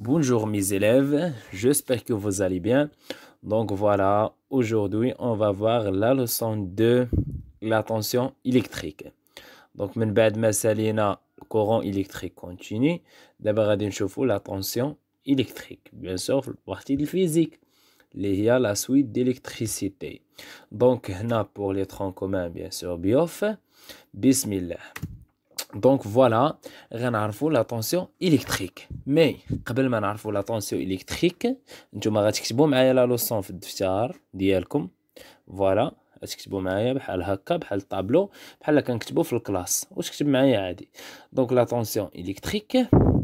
Bonjour mes élèves, j'espère que vous allez bien. Donc voilà, aujourd'hui on va voir la leçon de la tension électrique. Donc من courant électrique continu, d'abord غادي نشوفوا la tension électrique, bien sûr la partie de physique. y a la suite d'électricité. Donc pour les troncs communs bien sûr biof. Bismillah. Donc voilà, il y a la tension électrique. Mais, il y a une tension électrique. Je vais vous donner la leçon de faire. Voilà, je vais vous donner la leçon de faire. Voilà, je vais vous donner la leçon de faire. Donc la tension électrique.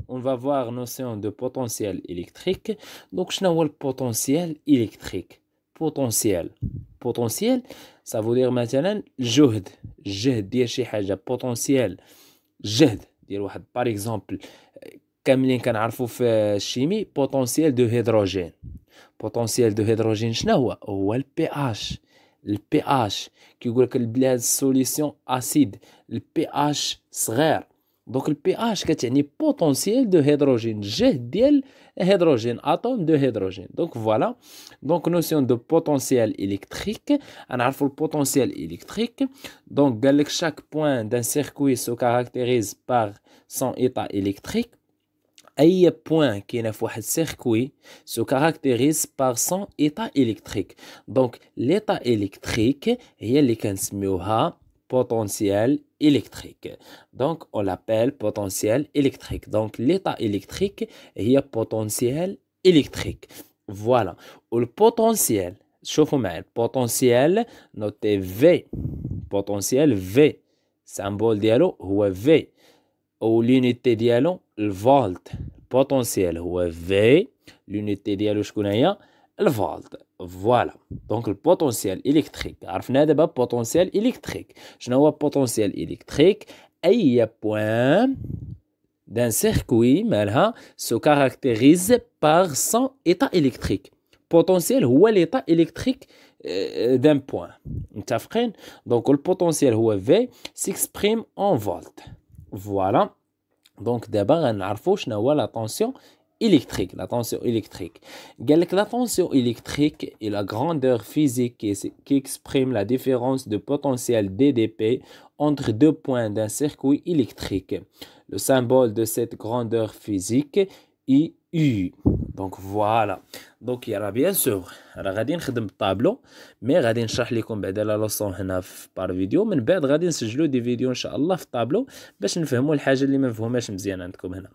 On va voir la notion de potentiel électrique. Donc, je vais vous le potentiel électrique. Potentiel. Potentiel, ça veut dire maintenant le joug. J'ai dit que c'est le potentiel électrique. جهد ديال واحد بار اكزومبل كاملين كنعرفوا في الشيمي بوتونسيال دو هيدروجين بوتونسيال دو هيدروجين شنو هو هو البي اش البي اش كيقول لك البلاد السوليسيون اسيد البي اش صغير Donc le pH le potentiel de hydrogène J'ai ديال hydrogène atome de hydrogène donc voilà donc notion de potentiel électrique le potentiel électrique donc chaque point d'un circuit se caractérise par son état électrique أي point qui في واحد caractérise par son état électrique. Donc, électrique. électrique, Donc électrique هي اللي كنسميوها potentiel électrique. Donc, on l'appelle potentiel électrique. Donc, l'état électrique, il y a potentiel électrique. Voilà. Ou le potentiel, chauffement, potentiel, noté V. Potentiel V. Symbole dialo, ou V. Ou l'unité dialogue. le volt. Potentiel, ou V. L'unité dialogue. je connais le volt. Voilà. Donc, le potentiel électrique. Alors, vous potentiel électrique. Je n'ai pas potentiel électrique. Il y a point d'un circuit qui se caractérise par son état électrique. potentiel ou l'état électrique d'un point. Donc, le potentiel est s'exprime en volt. Voilà. Donc, vous avez un potentiel électrique électrique, la tension électrique. La tension électrique est la grandeur physique qui exprime la différence de potentiel DDP entre deux points d'un circuit électrique. Le symbole de cette grandeur physique est U. Donc voilà. Donc il y aura bien sûr, alors غادي نخدم الطابلو مي غادي نشرح لكم بعدا لا لوسون هنا في بار فيديو من بعد غادي نسجلوا دي فيديو ان شاء الله في الطابلو باش نفهموا الحاجه اللي ما مفهوماش مزيان عندكم هنا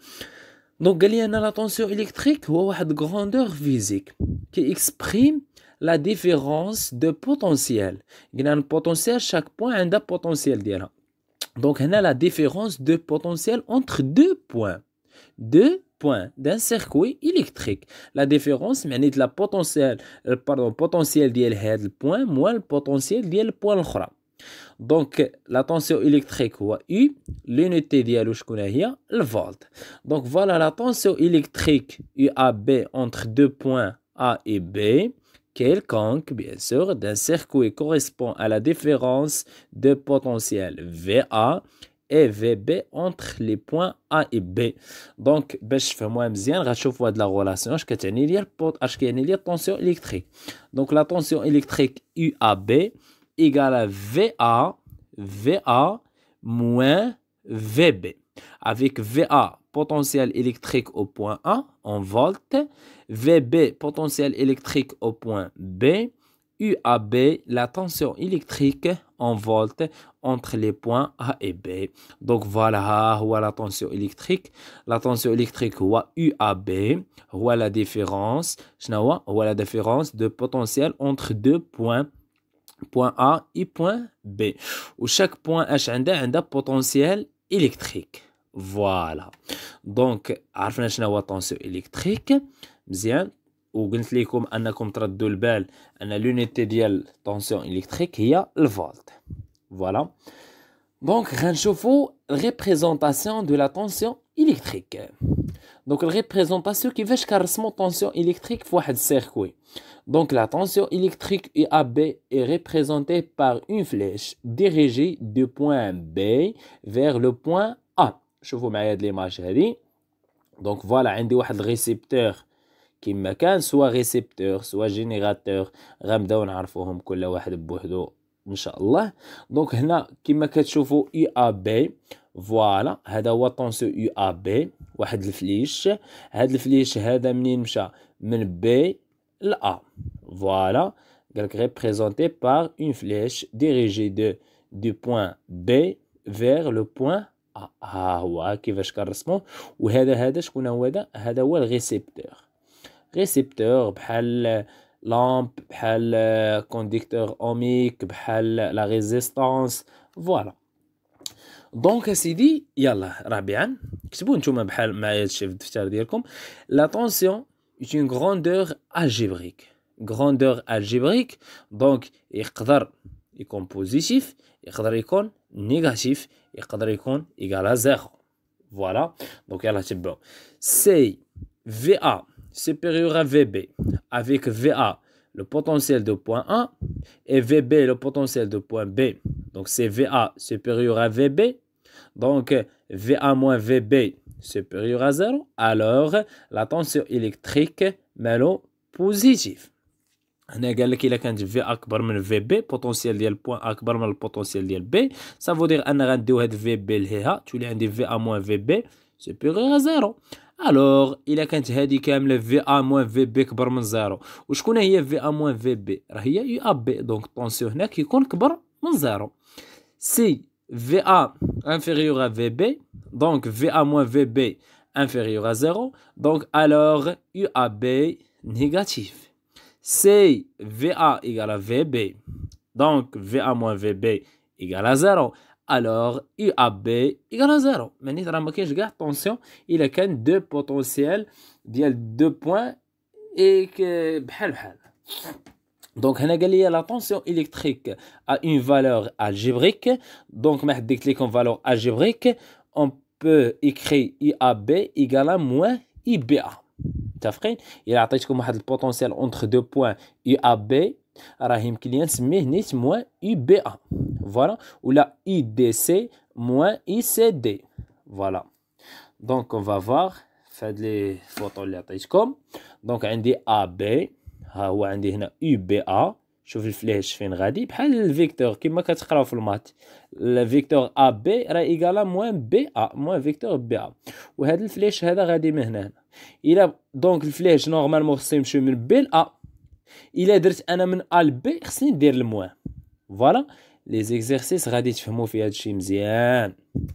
donc, il y a la tension électrique, ou la grandeur physique qui exprime la différence de potentiel. Il y a un potentiel, chaque point a un potentiel. Donc, il y a la différence de potentiel entre deux points. Deux points d'un circuit électrique. La différence, c'est la potentiel, euh, pardon, potentiel d'y point moins le potentiel d'y point donc, la tension électrique, U, l'unité dialo, le volt. Donc, voilà la tension électrique UAB entre deux points A et B, quelconque, bien sûr, d'un circuit correspond à la différence de potentiel VA et VB entre les points A et B. Donc, ben, je fais moi relation je لا de la relation, je vais électrique. Donc la tension électrique UAB égale à VA, VA moins VB. Avec VA, potentiel électrique au point A en volts, VB, potentiel électrique au point B, UAB, la tension électrique en volts entre les points A et B. Donc voilà, voilà la tension électrique. La tension électrique, voilà UAB, voilà la différence, la différence de potentiel entre deux points point A et point B. Où chaque point H a un potentiel électrique. Voilà. Donc, nous avons la tension électrique. Bien. je vous avez dit de vous avez on que l'unité de la tension électrique est le volt. Voilà. Donc, nous avons la représentation de la tension électrique. Donc, elle représente pas ce qui veut carrément tension électrique fois un circuit. Donc, la tension électrique IAB est représentée par une flèche dirigée du point B vers le point A. Je vous mets l'image ici. Donc, voilà, un récepteur qui me soit récepteur, soit générateur. Ramda, on qui كل واحد بوحدو. donc فوالا هذا هو طونسو يو ا بي واحد الفليش هاد الفليش هذا منين مشى من بي ل ا فوالا قالك ريبريزونتي بار اون فليش ديريجي دو دو بوان بي فيغ لو بوان ها هو كيفاش كنرسمو وهذا هذا شكون هو هذا هذا هو الريسيبتور ريسيبتور بحال لامب بحال كونديكتور اوميك بحال لا ريزيستانس فوالا Donc, c'est dit, yallah, rabi'an, c'est bon, tu de la tension est une grandeur algébrique. Grandeur algébrique, donc, il y a un positif, il y a un négatif, il y a un égal à 0. Voilà, donc, yallah, c'est bon. C'est VA supérieur à VB avec VA le potentiel de point A et VB le potentiel de point B. Donc c'est VA supérieur à VB. Donc VA moins VB supérieur à 0. Alors la tension électrique est positive. On a qu'il V VB, potentiel de point A le potentiel de B. Ça veut dire qu'on a un VB, tu de VA moins VB supérieur à 0. Alors, il a quand il y VA-VB qui 0. Où est VA-VB Il y a UAB, donc tensionne qui est un 0. Si VA inférieur à VB, donc VA-VB inférieur à 0, donc alors UAB négatif. Si VA égal à VB, donc VA-VB égal à 0 alors UAB égale à 0. Mais il y a attention, il y a deux potentiels, il deux points, et que. Donc, on a la tension électrique à une valeur algébrique. Donc, on a décliqué une valeur algébrique, on peut écrire UAB égale à moins IBA. T'as y Il a un potentiel entre deux points UAB, est Kilian, moins UBA voilà, ou la IDC moins ICD, voilà. Donc, on va voir, faites les photos, les attaches comme. Donc, j'ai AB, ou j'ai ici UBA, je vais flèche, fin radi, le vecteur, qui m'a fait le format, le vecteur AB est égal à moins BA, moins vecteur BA. Ou on le flèche, c'est radi, il a donc le flèche normalement, c'est une chemin BA. Il a dit, un a un AB, c'est dire le moins. Voilà. لي زيكزارسيس غادي تفهمو في هادشي مزيان